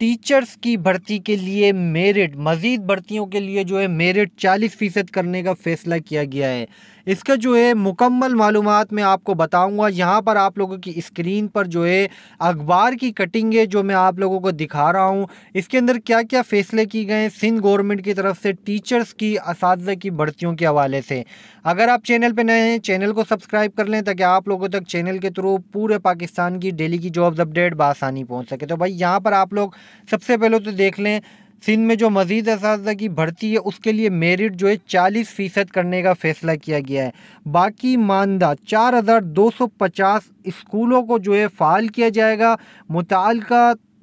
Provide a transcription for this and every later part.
teachers की भर्ती के लिए मेरिट मज़ीद भर्तियों के लिए जो है मेरिट चालीस फ़ीसद करने का फ़ैसला किया गया है इसका जो है मुकम्मल मालूम मैं आपको बताऊंगा यहाँ पर आप लोगों की स्क्रीन पर जो है अखबार की कटिंग है जो मैं आप लोगों को दिखा रहा हूँ इसके अंदर क्या क्या फ़ैसले किए गए हैं सिंध गवर्नमेंट की तरफ से टीचर्स की इस की भर्तियों के हवाले से अगर आप चैनल पर नए हैं चैनल को सब्सक्राइब कर लें ताकि आप लोगों तक चैनल के थ्रू पूरे पाकिस्तान की डेली की जॉब्स अपडेट बसानी पहुँच सके तो भाई यहाँ पर आप लोग सबसे पहले तो देख लें सिंध में जो मजीद इस की भर्ती है उसके लिए मेरिट जो है चालीस फ़ीसद करने का फ़ैसला किया गया है बाकी मानदा चार हज़ार दो सौ पचास स्कूलों को जो है फ़ाल किया जाएगा मुतल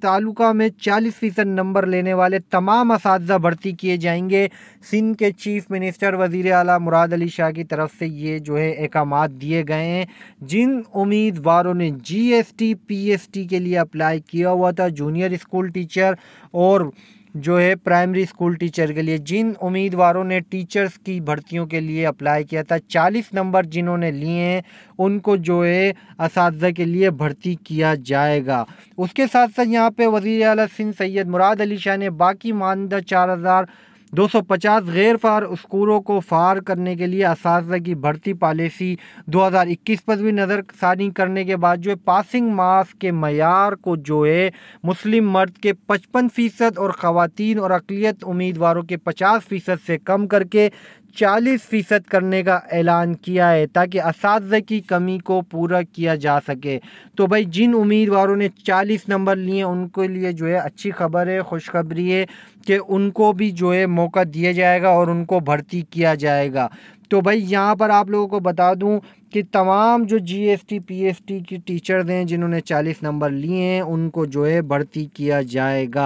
तालुका में 40 फीसद नंबर लेने वाले तमाम इस भर्ती किए जाएंगे सिंध के चीफ मिनिस्टर वजीर अला मुराद अली शाह की तरफ से ये जो है अहकाम दिए गए हैं जिन उम्मीदवारों ने G S T P S T के लिए अप्लाई किया हुआ था जूनियर स्कूल टीचर और जो है प्राइमरी स्कूल टीचर के लिए जिन उम्मीदवारों ने टीचर्स की भर्तियों के लिए अप्लाई किया था चालीस नंबर जिन्होंने लिए हैं उनको जो है इस के लिए भर्ती किया जाएगा उसके साथ साथ यहाँ पे वज़ी अला सिंह सैयद मुराद अली शाह ने बाकी मानदा चार हज़ार दो सौ पचास गैर फार स्कूलों को फार करने के लिए इस की भर्ती पॉलिसी दो हज़ार इक्कीस पर भी नज़रसानी करने के बाद जो है पासिंग मार्क्स के मैार को जो है मुस्लिम मर्द के पचपन फ़ीसद और ख़वान और अकलीत उम्मीदवारों के पचास फ़ीसद से कम करके चालीस फ़ीसद करने का ऐलान किया है ताकि इस की कमी को पूरा किया जा सके तो भाई जिन उम्मीदवारों ने चालीस नंबर लिए उनके लिए जो है अच्छी खबर है खुशखबरी है कि उनको भी जो है मौका दिया जाएगा और उनको भर्ती किया जाएगा तो भाई यहाँ पर आप लोगों को बता दूँ कि तमाम जो जीएसटी पीएसटी की टीचर्स हैं जिन्होंने 40 नंबर लिए हैं उनको जो है भर्ती किया जाएगा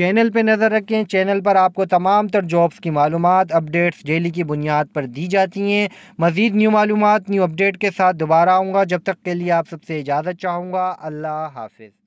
चैनल पे नज़र रखें चैनल पर आपको तमाम तर जॉब्स की मालूम अपडेट्स डेली की बुनियाद पर दी जाती हैं मज़ीद न्यू मालूम न्यू अपडेट के साथ दोबारा आऊँगा जब तक के लिए आप सबसे इजाज़त चाहूँगा अल्लाह हाफिज़